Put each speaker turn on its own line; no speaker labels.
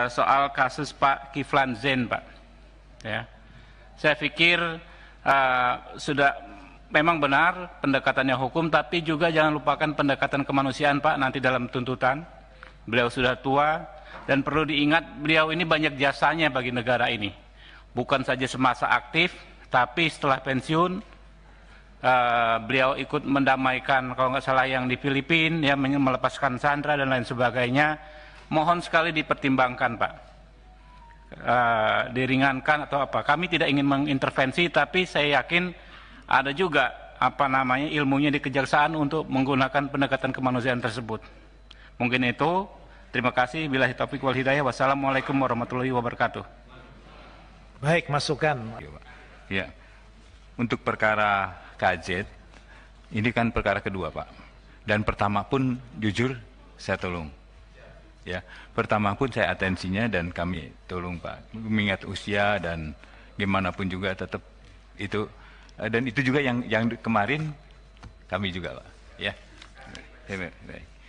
Eh, soal kasus Pak Kiflan Zen, Pak. Ya. Saya pikir uh, sudah memang benar pendekatannya hukum, tapi juga jangan lupakan pendekatan kemanusiaan, Pak, nanti dalam tuntutan. Beliau sudah tua dan perlu diingat beliau ini banyak jasanya bagi negara ini. Bukan saja semasa aktif, tapi setelah pensiun uh, beliau ikut mendamaikan kalau nggak salah yang di Filipina, ya melepaskan Sandra dan lain sebagainya mohon sekali dipertimbangkan Pak uh, diringankan atau apa kami tidak ingin mengintervensi tapi saya yakin ada juga apa namanya ilmunya di kejaksaan untuk menggunakan pendekatan kemanusiaan tersebut mungkin itu terima kasih bila taufiq wal hidayah wassalamualaikum warahmatullahi wabarakatuh
baik masukan
ya
untuk perkara KJ ini kan perkara kedua Pak dan pertama pun jujur saya tolong ya pertama pun saya atensinya dan kami tolong Pak mengingat usia dan gimana pun juga tetap itu dan itu juga yang yang kemarin kami juga Pak ya baik, baik.